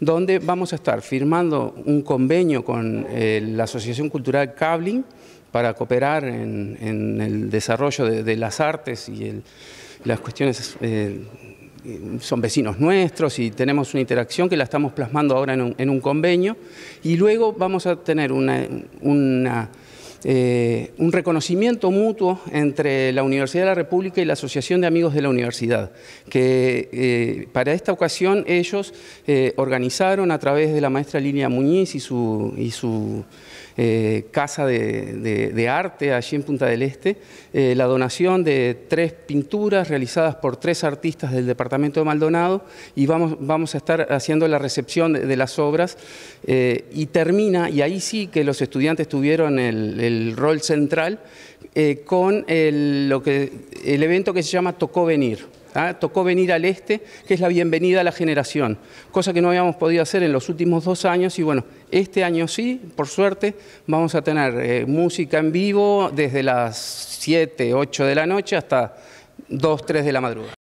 donde vamos a estar firmando un convenio con eh, la Asociación Cultural Cabling para cooperar en, el desarrollo de, las artes y las cuestiones... Eh, son vecinos nuestros y tenemos una interacción que la estamos plasmando ahora en un, convenio y luego vamos a tener una eh, un reconocimiento mutuo entre la Universidad de la República y la Asociación de Amigos de la Universidad, que eh, para esta ocasión ellos eh, organizaron a través de la maestra Línea Muñiz y su, y su casa de, arte allí en Punta del Este, la donación de tres pinturas realizadas por tres artistas del departamento de Maldonado y vamos, vamos a estar haciendo la recepción de las obras y termina, y ahí sí que los estudiantes tuvieron el el rol central, eh, con el, lo que, el evento que se llama Tocó Venir. ¿ah? Tocó venir al este, que es la bienvenida a la generación, cosa que no habíamos podido hacer en los últimos dos años y bueno, este año sí, por suerte, vamos a tener eh, música en vivo desde las 7, 8 de la noche hasta 2, 3 de la madrugada.